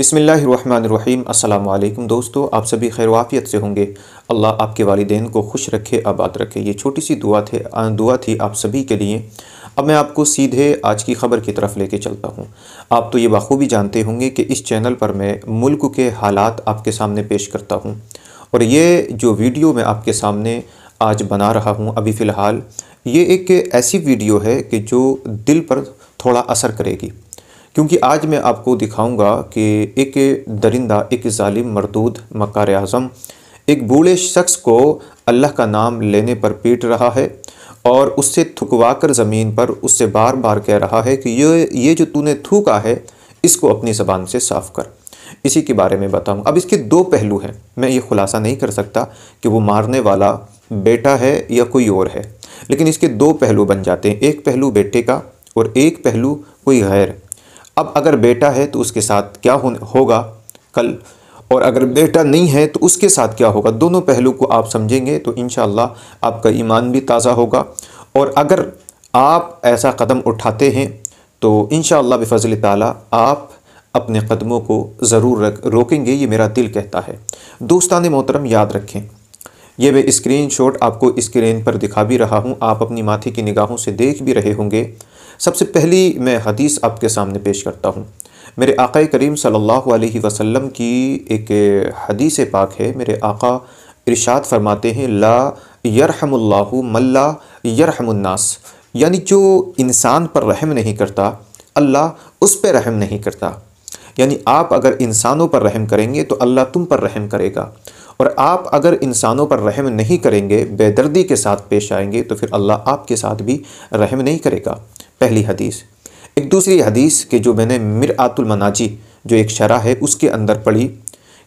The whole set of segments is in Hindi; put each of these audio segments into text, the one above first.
अस्सलाम अल्लाम दोस्तों आप सभी खैरवाफ़ियत से होंगे अल्लाह आपके वालदेन को खुश रखे आबाद रखे ये छोटी सी दुआ थे दुआ थी आप सभी के लिए अब मैं आपको सीधे आज की ख़बर की तरफ लेके चलता हूँ आप तो ये बखूबी जानते होंगे कि इस चैनल पर मैं मुल्क के हालात आपके सामने पेश करता हूँ और ये जो वीडियो मैं आपके सामने आज बना रहा हूँ अभी फ़िलहाल ये एक ऐसी वीडियो है कि जो दिल पर थोड़ा असर करेगी क्योंकि आज मैं आपको दिखाऊंगा कि एक दरिंदा एक ालिम मरदूद मकार अज़म एक बूढ़े शख्स को अल्लाह का नाम लेने पर पीट रहा है और उससे थकवा कर ज़मीन पर उससे बार बार कह रहा है कि ये ये जो तूने थूका है इसको अपनी ज़बान से साफ़ कर इसी के बारे में बताऊँ अब इसके दो पहलू हैं मैं ये खुलासा नहीं कर सकता कि वो मारने वाला बेटा है या कोई और है लेकिन इसके दो पहलू बन जाते हैं एक पहलू बेटे का और एक पहलू कोई गैर अब अगर बेटा है तो उसके साथ क्या होगा कल और अगर बेटा नहीं है तो उसके साथ क्या होगा दोनों पहलू को आप समझेंगे तो इन आपका ईमान भी ताज़ा होगा और अगर आप ऐसा कदम उठाते हैं तो इन बफ़ज़ल ताली आप अपने कदमों को ज़रूर रख रोकेंगे ये मेरा दिल कहता है दोस्तान मोहतरम याद रखें यह मैं स्क्रीन शॉट आपको स्क्रीन पर दिखा भी रहा हूँ आप अपनी माथे की निगाहों से देख भी रहे होंगे सबसे पहली मैं हदीस आपके सामने पेश करता हूँ मेरे आका करीम सल्लल्लाहु अलैहि वसल्लम की एक हदीस पाक है मेरे आका इरशाद फरमाते हैं ला यरहमुल्लाह मल्ला यरहमन्नास यानी जो इंसान पर रहम नहीं करता अल्लाह उस पर रहम नहीं करता यानी आप अगर इंसानों पर रहम करेंगे तो अल्लाह तुम पर रहम करेगा और आप अगर इंसानों पर रहम नहीं करेंगे बेदर्दी के साथ पेश आएंगे तो फिर अल्लाह आपके साथ भी रहम नहीं करेगा पहली हदीस एक दूसरी हदीस कि जो मैंने मिर आतुल मनाजी जो एक शरा है उसके अंदर पढ़ी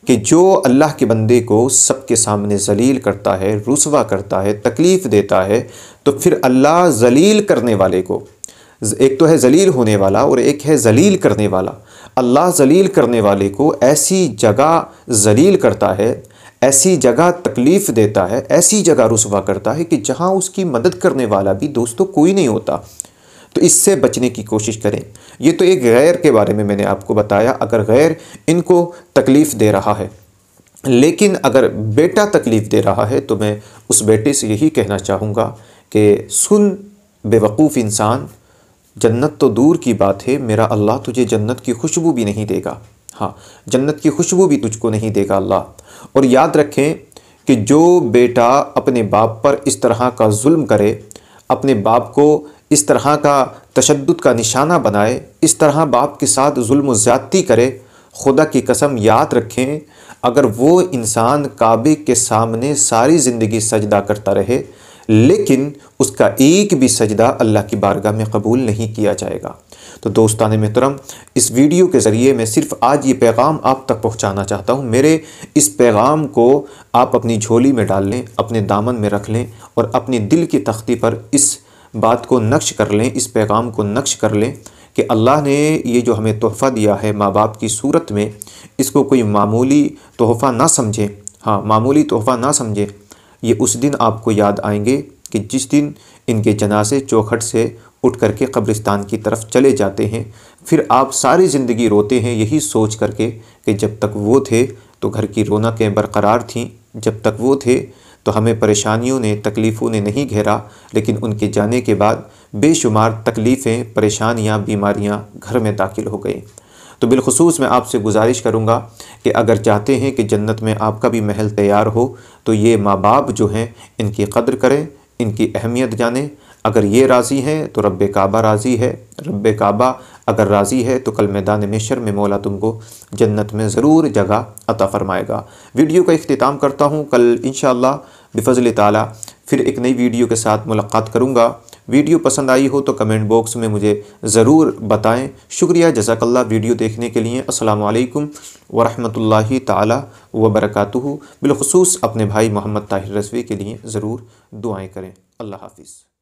कि जो अल्लाह के बंदे को सबके सामने जलील करता है रुसवा करता है तकलीफ़ देता है तो फिर अल्लाह जलील करने वाले को एक तो है जलील होने वाला और एक है जलील करने वाला अल्लाह जलील करने वाले को ऐसी जगह जलील करता है ऐसी जगह तकलीफ़ देता है ऐसी जगह रसवा करता है कि जहाँ उसकी मदद करने वाला भी दोस्तों तो कोई नहीं होता तो इससे बचने की कोशिश करें ये तो एक गैर के बारे में मैंने आपको बताया अगर गैर इनको तकलीफ़ दे रहा है लेकिन अगर बेटा तकलीफ़ दे रहा है तो मैं उस बेटे से यही कहना चाहूँगा कि सुन बेवकूफ़ इंसान जन्नत तो दूर की बात है मेरा अल्लाह तुझे जन्नत की खुशबू भी नहीं देगा हाँ जन्नत की खुशबू भी तुझको नहीं देगा अल्लाह और याद रखें कि जो बेटा अपने बाप पर इस तरह का जुल्म करे अपने बाप को इस तरह का तशद का निशाना बनाए इस तरह बाप के साथ जुल्म ज़्यादती करे खुदा की कसम याद रखें अगर वो इंसान काबे के सामने सारी ज़िंदगी सजदा करता रहे लेकिन उसका एक भी सजदा अल्लाह की बारगाह में कबूल नहीं किया जाएगा तो दोस्तान मोहतरम इस वीडियो के ज़रिए मैं सिर्फ आज ये पैगाम आप तक पहुंचाना चाहता हूं मेरे इस पैगाम को आप अपनी झोली में डाल लें अपने दामन में रख लें और अपने दिल की तख्ती पर इस बात को नक्श कर लें इस पैगाम को नक्श कर लें कि अल्लाह ने ये जो हमें तोहफ़ा दिया है माँ बाप की सूरत में इसको कोई मामूली तोहफ़ा ना समझें हाँ मामूली तोहफ़ा ना समझें ये उस दिन आपको याद आएंगे कि जिस दिन इनके जनाजे चौखट से उठ करके कब्रिस्तान की तरफ चले जाते हैं फिर आप सारी ज़िंदगी रोते हैं यही सोच करके कि जब तक वो थे तो घर की रौनकें बरकरार थीं जब तक वो थे तो हमें परेशानियों ने तकलीफ़ों ने नहीं घेरा लेकिन उनके जाने के बाद बेशुमार तकलीफ़ें परेशानियां बीमारियां घर में दाखिल हो गई तो बिलखसूस मैं आपसे गुजारिश करूँगा कि अगर चाहते हैं कि जन्नत में आपका भी महल तैयार हो तो ये माँ बाप जो हैं इनकी कदर करें इनकी अहमियत जानें अगर ये राज़ी हैं तो रब काबा राज़ी है रब काबा अगर राज़ी है तो कल मैदान शर में मौला तुमको जन्नत में ज़रूर जगह अता फ़रमाएगा वीडियो का अख्ताम करता हूँ कल इन बफ़ज़ल ताली फिर एक नई वीडियो के साथ मुलाकात करूँगा वीडियो पसंद आई हो तो कमेंट बॉक्स में मुझे ज़रूर बताएं शुक्रिया जजाकल्ला वीडियो देखने के लिए असलकम वरहमल ताली व बिलखसूस अपने भाई मोहम्मद ताहिर रजवी के लिए ज़रूर दुआएँ करें अल्लाह हाफिज़